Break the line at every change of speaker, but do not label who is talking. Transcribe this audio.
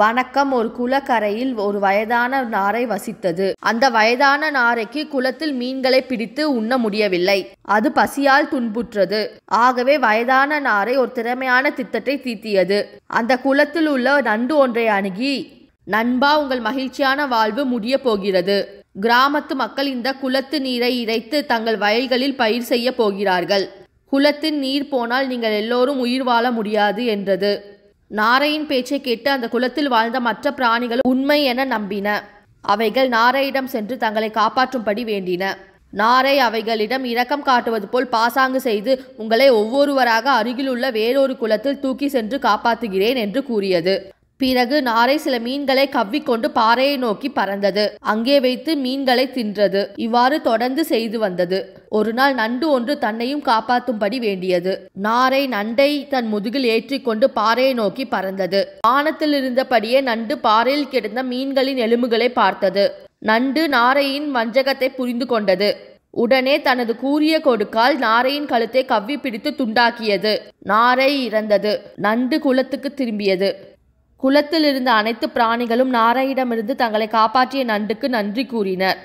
வணக்கம் ஒரு குளக்கரையில் ஒரு வயதான நாரை வசித்தது அந்த வயதான நாரைக்கு குளத்தில் மீன்களை பிடித்து உண்ண முடியவில்லை அது பசியால் துன்புற்றது ஆகவே வயதான நாரை ஒரு திறமையான திட்டத்தை தீத்தியது அந்த குளத்தில் உள்ள நண்டு ஒன்றை அணுகி நண்பா உங்கள் மகிழ்ச்சியான வாழ்வு முடிய போகிறது கிராமத்து மக்கள் இந்த குளத்து நீரை இறைத்து தங்கள் வயல்களில் பயிர் செய்ய போகிறார்கள் குளத்தின் நீர் போனால் நீங்கள் எல்லோரும் உயிர் வாழ முடியாது என்றது நாரையின் பேச்சை கேட்டு அந்த குலத்தில் வாழ்ந்த மற்ற பிராணிகள் உண்மை என நம்பின அவைகள் நாரையிடம் சென்று தங்களை காப்பாற்றும்படி வேண்டின நாரை அவைகளிடம் இரக்கம் காட்டுவது போல் பாசாங்கு செய்து உங்களை ஒவ்வொருவராக அருகிலுள்ள வேறொரு குலத்தில் தூக்கி சென்று காப்பாற்றுகிறேன் என்று கூறியது பிறகு நாரை சில மீன்களை கவ்விக்கொண்டு பாறையை நோக்கி பறந்தது அங்கே வைத்து மீன்களை தின்றது இவ்வாறு தொடர்ந்து செய்து வந்தது ஒரு நாள் நண்டு ஒன்று தன்னையும் காப்பாற்றும்படி வேண்டியது நாரை நண்டை தன் முதுகில் ஏற்றிக்கொண்டு பாறையை நோக்கி பறந்தது வானத்தில் இருந்தபடியே நண்டு பாறையில் கிடந்த மீன்களின் எலும்புகளை பார்த்தது நண்டு நாரையின் வஞ்சகத்தை புரிந்து கொண்டது உடனே தனது கூரிய கொடுக்கால் நாரையின் கழுத்தை கவ்வி பிடித்து துண்டாக்கியது நாரை இறந்தது நண்டு குளத்துக்கு திரும்பியது குளத்தில் இருந்த அனைத்து பிராணிகளும் நாரையிடமிருந்து தங்களை காப்பாற்றிய நண்டுக்கு நன்றி கூறினர்